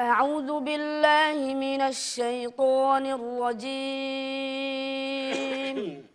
أعوذ بالله من الشيطان الرجيم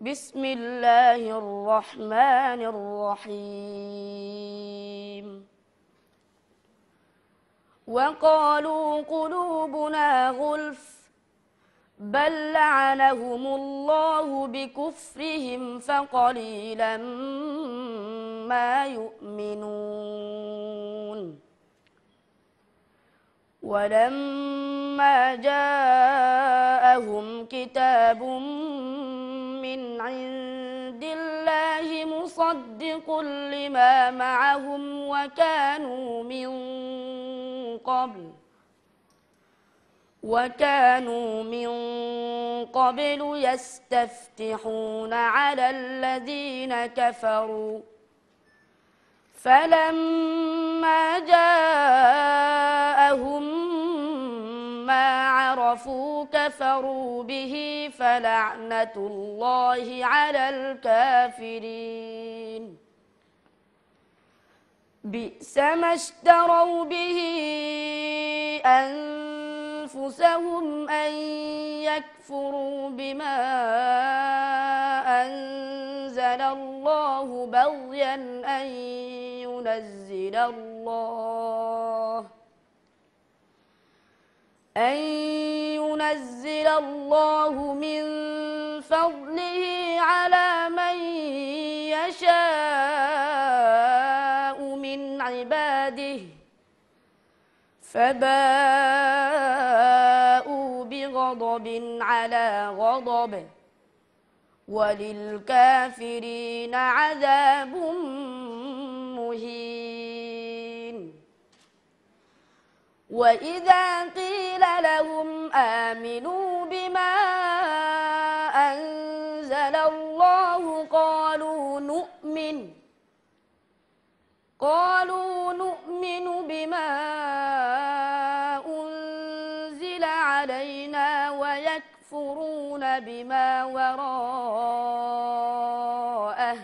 بسم الله الرحمن الرحيم وقالوا قلوبنا غلف بل لعنهم الله بكفرهم فقليلا ما يؤمنون ولما جاءهم كتاب من عند الله مصدق لما معهم وكانوا من قبل وكانوا من قبل يستفتحون على الذين كفروا فلما جاءهم ضعفوا كفروا به فلعنة الله على الكافرين بئس ما اشتروا به أنفسهم أن يكفروا بما أنزل الله بغيا أن ينزل الله أن ينزل الله من فضله على من يشاء من عباده فباءوا بغضب على غضب وللكافرين عذاب مهين وإذا قيل قيل لهم آمنوا بما أنزل الله قالوا نؤمن قالوا نؤمن بما أنزل علينا ويكفرون بما وراءه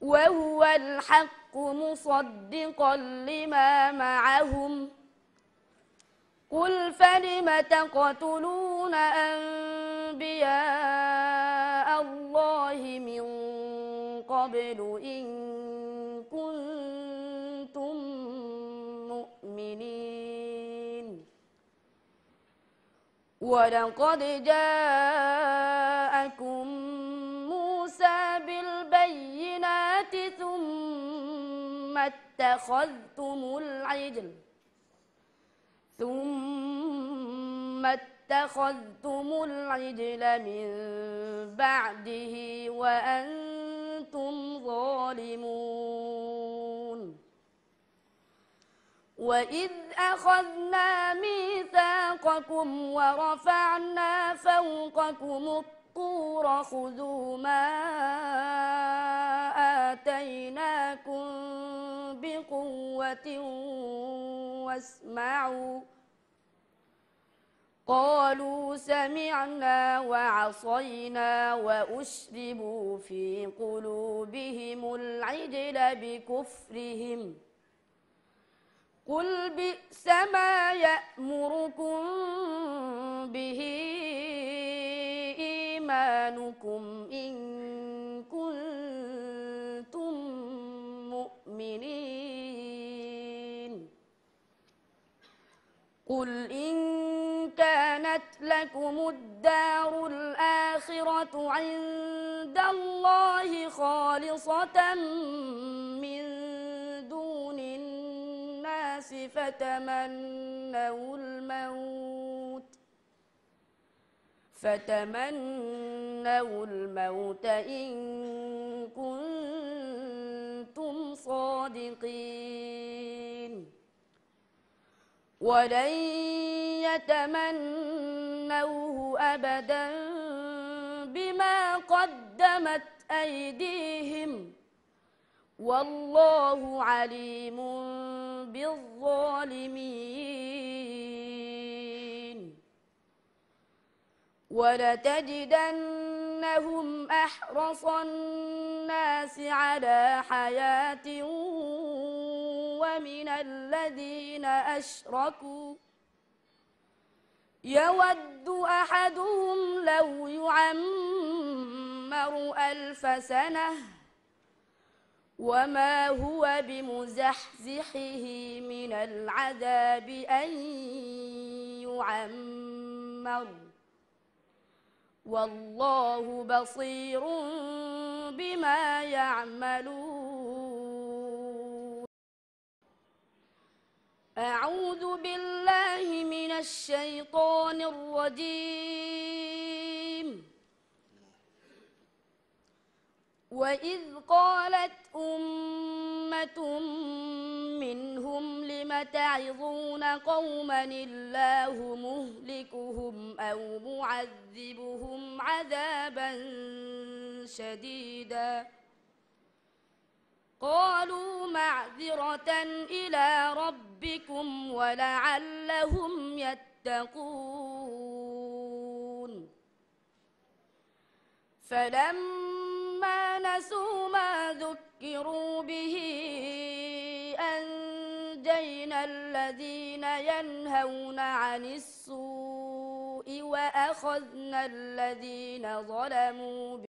وهو الحق مصدقا لما معهم قل فلم تقتلون أنبياء الله من قبل إن كنتم مؤمنين ولقد جاءكم موسى بالبينات ثم اتخذتم العجل ثم اتخذتم العجل من بعده وأنتم ظالمون وإذ أخذنا ميثاقكم ورفعنا فوقكم الطور خذوا ما آتيناكم بقوة واسمعوا قالوا سمعنا وعصينا وأشربوا في قلوبهم العجل بكفرهم قل بئس ما يأمركم به إيمانكم إن قل إن كانت لكم الدار الآخرة عند الله خالصة من دون الناس فتمنوا الموت فتمنوا الموت إن كنتم صادقين ولن يتمنوه أبدا بما قدمت أيديهم والله عليم بالظالمين ولتجدنهم أحرص الناس على حياة ومن الذين أشركوا يود أحدهم لو يعمر ألف سنة وما هو بمزحزحه من العذاب أن يعمر والله بصير بما يعملون أعوذ بالله من الشيطان الرجيم وإذ قالت أمة منهم لم تعظون قوما الله مهلكهم أو معذبهم عذابا شديداً قالوا معذرة إلى ربكم ولعلهم يتقون فلما نسوا ما ذكروا به أنجينا الذين ينهون عن السوء وأخذنا الذين ظلموا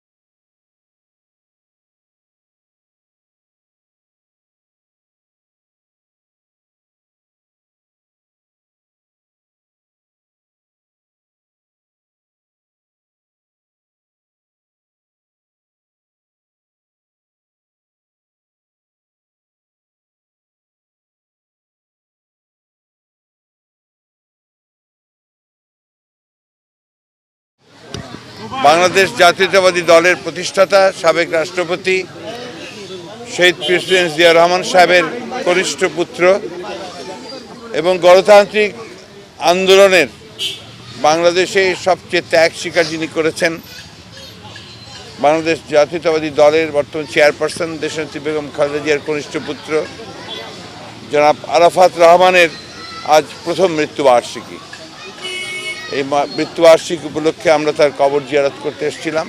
বাংলাদেশ জাতীয়তাবাদী দলের প্রতিষ্ঠাতা সাবেক রাষ্ট্রপতি শহীদ প্রেসিডেন্ট জিয়া রহমান সাহেবের কনিষ্ঠ পুত্র এবং গণতান্ত্রিক আন্দোলনের বাংলাদেশে সবচেয়ে ত্যাগ স্বীকার যিনি করেছেন বাংলাদেশ জাতীয়তাবাদী দলের বর্তমান চেয়ারপারসন দেশনেত্রী বেগম খালেদা জিয়ার কনিষ্ঠ পুত্র জনাব আরাফাত রহমানের আজ প্রথম মৃত্যুবার্ষিকী এই মৃত্যুবার্ষিক উপলক্ষে আমরা তার কবর জিয়ারত করতে এসেছিলাম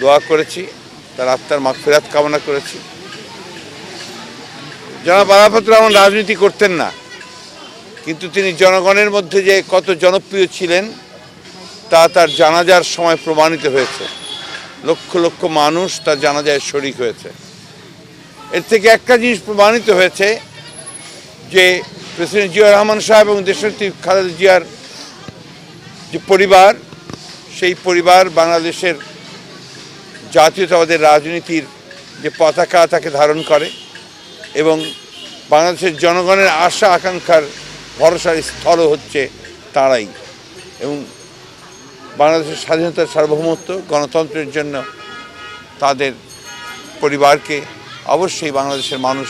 দোয়া করেছি তার আত্মার ফেরাত কামনা করেছি জনাব আরাফাত রহমান রাজনীতি করতেন না কিন্তু তিনি জনগণের মধ্যে যে কত জনপ্রিয় ছিলেন তা তার জানাজার সময় প্রমাণিত হয়েছে লক্ষ লক্ষ মানুষ তার জানাজায় শরিক হয়েছে এর থেকে একটা জিনিস প্রমাণিত হয়েছে যে প্রেসিডেন্ট জিয়া রহমান সাহেব এবং দেশনেত্রী খালেদা জিয়ার যে পরিবার সেই পরিবার বাংলাদেশের জাতীয়তাবাদের রাজনীতির যে পতাকা তাকে ধারণ করে এবং বাংলাদেশের জনগণের আশা আকাঙ্ক্ষার ভরসার স্থল হচ্ছে তারাই এবং বাংলাদেশের স্বাধীনতার সার্বভৌমত্ব গণতন্ত্রের জন্য তাদের পরিবারকে অবশ্যই বাংলাদেশের মানুষ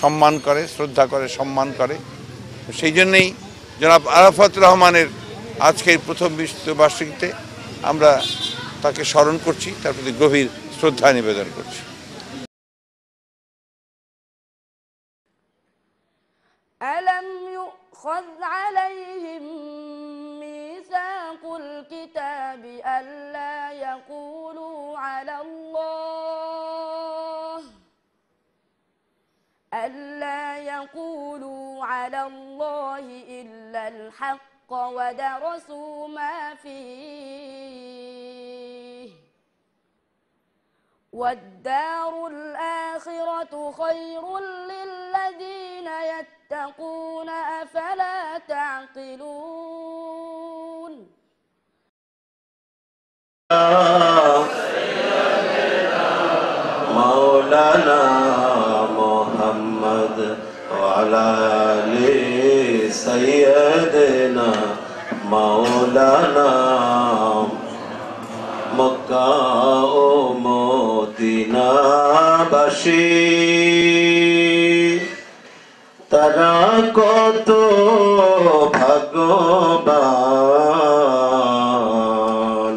সম্মান করে শ্রদ্ধা করে সম্মান করে সেই জন্যেই জনাব আরাফাত রহমানের আজকের প্রথম বিশ্ববার্ষিকীতে আমরা তাকে স্মরণ করছি তার প্রতি গভীর শ্রদ্ধা নিবেদন করছি ألا يقولوا على الله إلا الحق الحق ودرسوا ما فيه والدار الآخرة خير للذين يتقون أفلا تعقلون মৌলানা মক্কা ও বাসি তারা কত ভাগ্যবান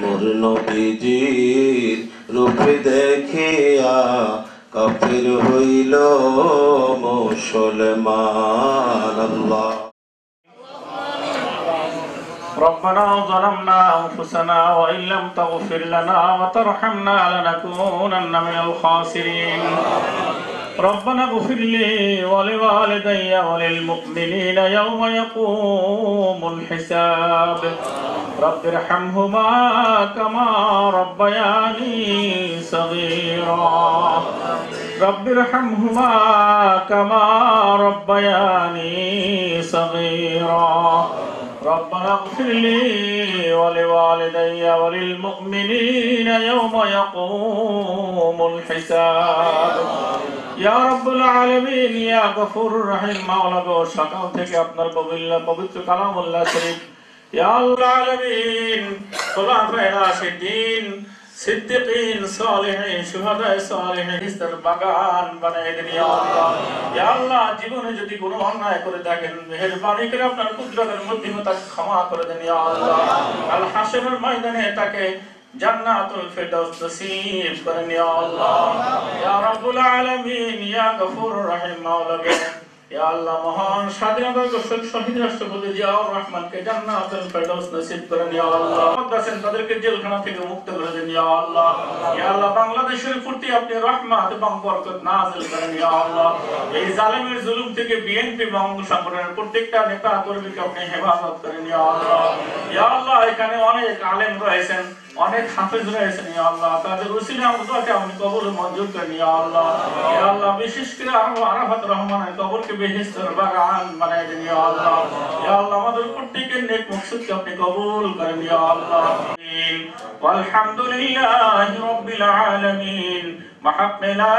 মোর নবীজির রূপ দেখিয়া কাফির হইল মুসলমান আল্লাহ ربنا ظلمنا أنفسنا وإن لم تغفر لنا وترحمنا لنكونن من الخاسرين ربنا اغفر لي ولوالدي وللمؤمنين يوم يقوم الحساب رب ارحمهما كما ربياني صغيرا رب ارحمهما كما ربياني صغيرا ربنا اغفر لي ولوالدي وللمؤمنين يوم يقوم الحساب ইয়া রব্বুল আলামিন ইয়া গফুর রহিম মাওলা গো সকাল থেকে আপনার পবিত্র পবিত্র কালামুল্লাহ শরীফ ইয়া আল্লাহ আলামিন তোলা ফেরা সে দিন सिद्दीकीन सालेहीन शुहादा सालेहीन হিস্তার বাগান বানাই দিন ইয়া আল্লাহ ইয়া আল্লাহ জীবনে যদি কোনো অন্যায় করে থাকেন মেহেরবানি করে আপনার কুদরতের মধ্যে তাকে ক্ষমা করে দেন ইয়া আল্লাহ আল হাসরের ময়দানে তাকে জান্নাতুল ফিরদাউস নসিব করেন ইয়া আল্লাহ ইয়া রাব্বুল আলামিন ইয়া গফুরুর রহিম মাওলানা আল্লাহ মহান স্বাধীনতা ঘোষক শহীদ রাষ্ট্রপতি জিয়াউর রহমানকে জান্নাতুল ফেরদৌস নসিব করেন ইয়া আল্লাহ আছেন তাদেরকে জেলখানা থেকে মুক্ত করে দেন ইয়া আল্লাহ ইয়া প্রত্যেকটা নেতা কর্মীকে আপনি হেফাজত করেন এখানে অনেক আলেম রয়েছেন অনেক সাপে দরায়েছেন ইয়া আল্লাহ তাআদে রসিলে আমদুয়াকে আমি কবুল মঞ্জুর কর নিয়া আল্লাহ ইয়া আল্লাহ বিশেষ করে আরাফাত রহমানায় কবর কে বেহেশত আর বাগান বানাই দেন ইয়া আল্লাহ ইয়া আল্লাহ আমাদের পূটিকের नेक মুসফিক আপনি কবুল করেন ইয়া আল্লাহ ওয়াল হামদুলিল্লাহি রব্বিল আলামিন মহামলা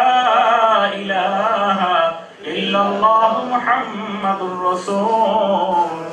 ইলাহা ইল্লাল্লাহু মুহাম্মাদুর রাসূলুল্লাহ